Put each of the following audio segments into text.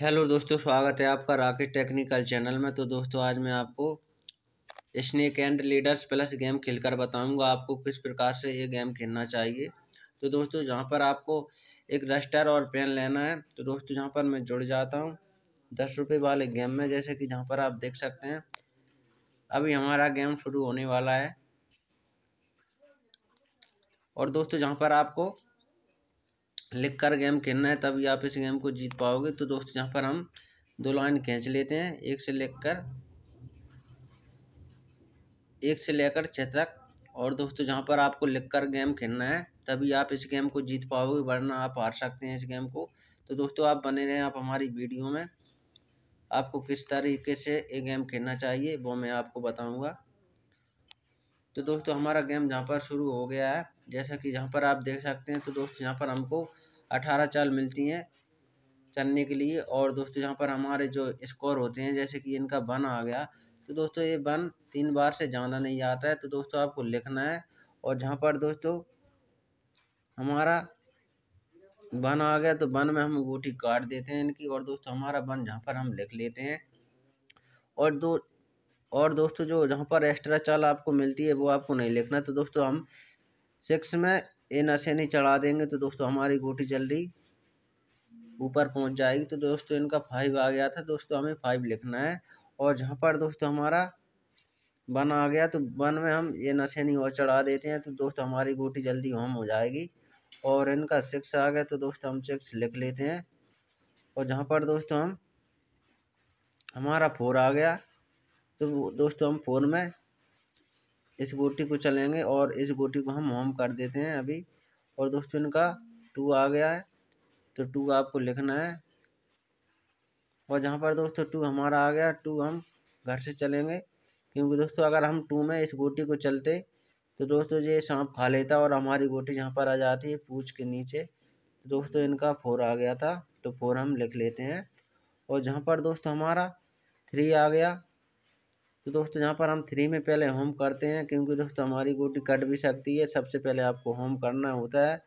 Hello दोस्तों स्वागत है आपका राकेट टेक्निकल चैनल में तो दोस्तों आज मैं आपको snake and ladders plus game खेलकर बताऊंगा आपको किस प्रकार से ये गेम खेलना चाहिए तो दोस्तों जहाँ पर आपको एक रस्टर और पेन लेना है तो दोस्तों जहाँ पर मैं जुड़ जाता हूँ दस रुपये वाले गेम में जैसे कि जहाँ पर आप देख सकते हैं अभी हमारा गेम शुरू होने वाला है और दोस्तों जहाँ पर आपको लिख कर गेम खेलना है तभी आप इस गेम को जीत पाओगे तो दोस्तों यहाँ पर हम दो लाइन खींच लेते हैं एक से लेकर एक से लेकर छः तक और दोस्तों जहाँ पर आपको लिख कर गेम खेलना है तभी आप इस गेम को जीत पाओगे वरना आप हार सकते हैं इस गेम को तो दोस्तों आप बने रहें आप हमारी वीडियो में आपको किस तरीके से ये गेम खेलना चाहिए वो मैं आपको बताऊंगा तो दोस्तों हमारा गेम जहाँ पर शुरू हो गया है जैसा कि जहाँ पर आप देख सकते हैं तो दोस्तों यहाँ पर हमको अठारह चाल मिलती हैं चलने के लिए और दोस्तों यहाँ पर हमारे जो स्कोर होते हैं जैसे कि इनका वन आ गया तो दोस्तों ये वन तीन बार से ज़्यादा नहीं आता है तो दोस्तों आपको लिखना है और जहाँ पर दोस्तों हमारा वन आ गया तो वन में हम गोटी काट देते हैं इनकी और दोस्तों हमारा वन जहाँ पर हम लिख लेते हैं और दो और दोस्तों जो जहाँ पर एक्स्ट्रा चाल आपको मिलती है वो आपको नहीं लिखना तो दोस्तों हम सिक्स में ये नशे नहीं चढ़ा देंगे तो दोस्तों हमारी गोटी जल्दी ऊपर पहुंच जाएगी तो दोस्तों इनका फाइव आ गया था दोस्तों हमें फाइव लिखना है और जहाँ पर दोस्तों हमारा वन आ गया तो वन में हम ये नशे नहीं और चढ़ा देते हैं तो दोस्तों हमारी गोटी जल्दी होम हो जाएगी और इनका सिक्स आ गया तो दोस्तों हम सिक्स लिख लेते हैं और जहाँ पर दोस्तों हम हमारा फोर आ गया तो दोस्तों हम फोर में इस गोटी को चलेंगे और इस गोटी को हम होम कर देते हैं अभी और दोस्तों इनका टू आ गया है तो टू आपको लिखना है और जहाँ पर दोस्तों टू हमारा आ गया टू हम घर से चलेंगे क्योंकि दोस्तों अगर हम टू में इस गोटी को चलते तो दोस्तों ये सांप खा लेता और हमारी गोटी जहाँ पर आ जाती है पूछ के नीचे तो दोस्तों इनका फोर आ गया था तो फोर हम लिख लेते हैं और जहाँ पर दोस्तों हमारा थ्री आ गया तो दोस्तों यहाँ पर हम थ्री में पहले होम करते हैं क्योंकि दोस्तों हमारी गोटी कट भी सकती है सबसे पहले आपको होम करना होता है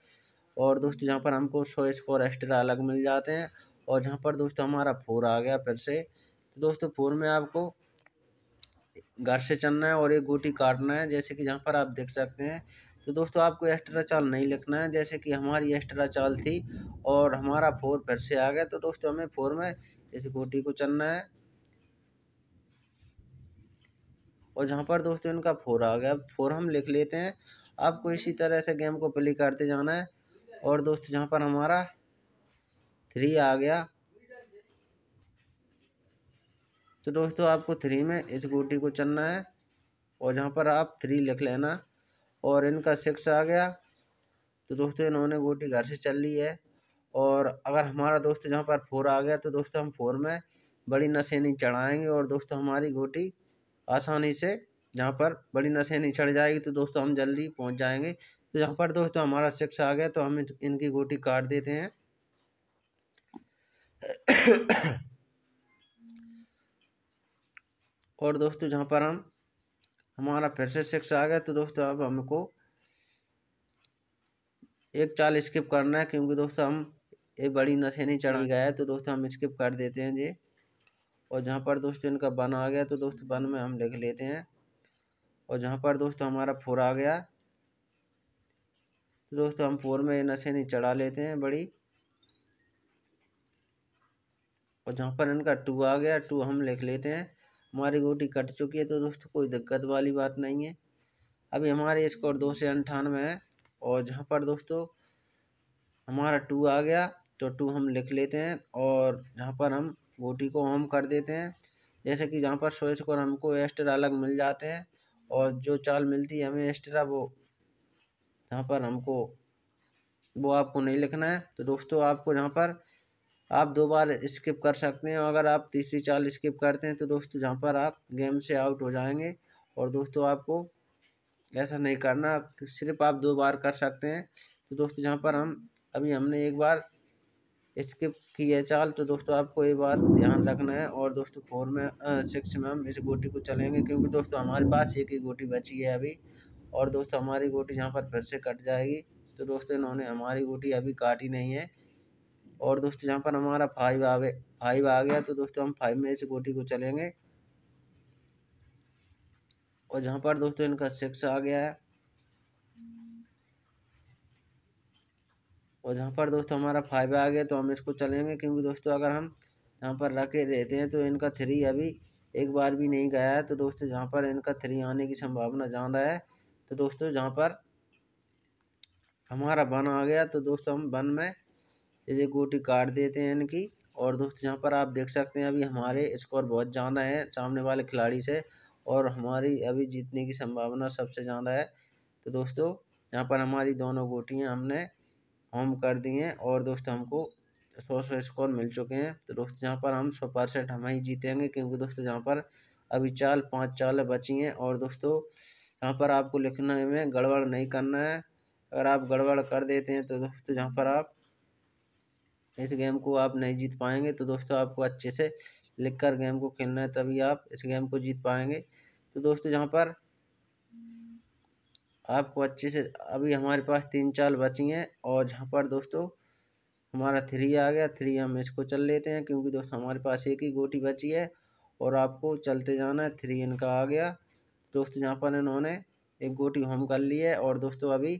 और दोस्तों यहाँ पर हमको सौ स्कोर एक्स्ट्रा अलग मिल जाते हैं और यहाँ पर दोस्तों हमारा फोर आ गया फिर से तो दोस्तों फोर में आपको घर से चलना है और एक गोटी काटना है जैसे कि जहाँ पर आप देख सकते हैं तो दोस्तों आपको एक्स्ट्रा चाल नहीं लिखना है जैसे कि हमारी एक्स्ट्रा चाल थी और हमारा फोर फिर से आ गया तो दोस्तों हमें फोर में जैसे गोटी को चलना है और जहाँ पर दोस्तों इनका फोर आ गया फोर हम लिख लेते हैं आपको इसी तरह से गेम को प्ले करते जाना है और दोस्तों जहाँ पर हमारा थ्री आ गया तो दोस्तों आपको थ्री में इस गोटी को चलना है और जहाँ पर आप थ्री लिख लेना और इनका सिक्स आ गया तो दोस्तों इन्होंने गोटी घर से चल ली है और अगर हमारा दोस्त जहाँ पर फोर आ गया तो दोस्तों हम फोर में बड़ी नशे नहीं चढ़ाएंगे और दोस्तों हमारी गोटी आसानी से जहाँ पर बड़ी नहीं निछड़ जाएगी तो दोस्तों हम जल्दी पहुँच जाएंगे तो यहाँ पर दोस्तों हमारा शिक्ष आ गया तो हम इनकी गोटी काट देते हैं और दोस्तों जहाँ पर हम हमारा फिर से शिक्ष आ गया तो दोस्तों अब हमको एक चाल स्किप करना है क्योंकि दोस्तों हम ये बड़ी नशे नहीं चढ़ी हाँ। गया है तो दोस्तों हम स्किप कर देते हैं जी और जहाँ पर दोस्तों इनका वन आ गया तो दोस्त वन में हम लिख लेते हैं और जहाँ पर दोस्तों हमारा फोर आ गया तो दोस्तों हम फोर में नशे नहीं चढ़ा लेते हैं बड़ी और जहाँ पर इनका टू आ गया टू हम लिख लेते हैं हमारी गोटी कट चुकी है तो दोस्तों कोई दिक्कत वाली बात नहीं है अभी हमारे स्कोर दो से अंठानवे है और जहाँ पर दोस्तों हमारा टू आ गया तो टू हम लिख लेते हैं और जहाँ पर हम गोटी को ऑम कर देते हैं जैसे कि जहाँ पर सोए स्कोर हमको एक्स्ट्रा अलग मिल जाते हैं और जो चाल मिलती है हमें एक्स्ट्रा वो जहाँ पर हमको वो आपको नहीं लिखना है तो दोस्तों आपको जहाँ पर आप दो बार स्किप कर सकते हैं अगर आप तीसरी चाल स्किप करते हैं तो दोस्तों जहाँ पर आप गेम से आउट हो जाएंगे और दोस्तों आपको ऐसा नहीं करना सिर्फ आप दो बार कर सकते हैं तो दोस्तों जहाँ पर हम अभी हमने एक बार स्किप की है चाल तो दोस्तों आपको ये बात ध्यान रखना है और दोस्तों फोर में सिक्स में हम इस गोटी को चलेंगे क्योंकि दोस्तों हमारे पास एक ही गोटी बची है अभी और दोस्तों हमारी गोटी यहाँ पर फिर से कट जाएगी तो दोस्तों इन्होंने हमारी गोटी अभी काटी नहीं है और दोस्तों यहाँ पर हमारा फाइव आवे फाइव आ गया तो दोस्तों हम फाइव में इस गोटी को चलेंगे और जहाँ पर दोस्तों इनका सिक्स आ गया है और जहाँ पर दोस्तों हमारा फाइव आ गया तो हम इसको चलेंगे क्योंकि दोस्तों अगर हम यहाँ पर रखे रहते हैं तो इनका थ्री अभी एक बार भी नहीं गया है तो दोस्तों जहाँ पर इनका थ्री आने की संभावना ज़्यादा है तो दोस्तों जहाँ पर हमारा वन आ गया तो दोस्तों हम वन में ये गोटी काट देते हैं इनकी और दोस्तों यहाँ पर आप देख सकते हैं अभी हमारे स्कोर बहुत ज़्यादा है सामने वाले खिलाड़ी से और हमारी अभी जीतने की संभावना सबसे ज़्यादा है तो दोस्तों यहाँ पर हमारी दोनों गोटियाँ हमने होम कर दिए हैं और दोस्तों हमको सौ सौ स्कोर मिल चुके हैं तो दोस्तों यहाँ पर हम सौ परसेंट हम ही जीतेंगे क्योंकि दोस्तों यहाँ पर अभी चाल पाँच चाल बची हैं और दोस्तों यहाँ पर आपको लिखना में गड़बड़ नहीं करना है अगर आप गड़बड़ कर देते हैं तो दोस्तों यहाँ पर आप इस गेम को आप नहीं जीत पाएंगे तो दोस्तों आपको अच्छे से लिख कर गेम को खेलना है तभी आप इस गेम को जीत पाएंगे तो दोस्तों यहाँ पर आपको अच्छे से अभी हमारे पास तीन चाल बची हैं और यहाँ पर दोस्तों हमारा थ्री आ गया थ्री हम इसको चल लेते हैं क्योंकि दोस्तों हमारे पास एक ही गोटी बची है और आपको चलते जाना है थ्री इनका आ गया दोस्तों यहाँ पर इन्होंने एक गोटी होम कर ली है और दोस्तों अभी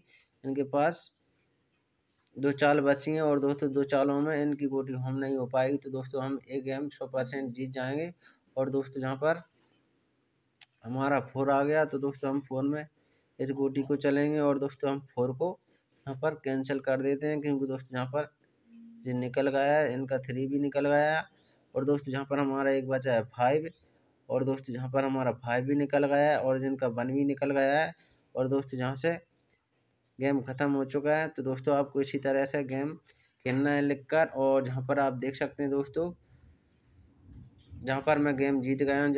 इनके पास दो चाल बची हैं और दोस्तों दो चालों में इनकी गोटी होम नहीं हो पाएगी तो दोस्तों हम एक गेम सौ परसेंट जीत जाएंगे और दोस्तों यहाँ पर हमारा फोर आ गया तो दोस्तों हम फोर में इस गोटी को चलेंगे और दोस्तों हम फोर को यहाँ पर कैंसिल कर देते हैं क्योंकि दोस्तों यहाँ पर ये निकल गया है इनका थ्री भी निकल गया है और दोस्तों यहाँ पर हमारा एक बचा है फाइव और दोस्तों यहाँ पर हमारा फाइव भी निकल गया है और जिनका वन भी निकल गया है और दोस्तों यहाँ से गेम ख़त्म हो चुका है तो दोस्तों आपको इसी तरह से गेम खेलना है लिख कर और जहाँ पर आप देख सकते हैं दोस्तों जहाँ पर मैं गेम जीत गया हूँ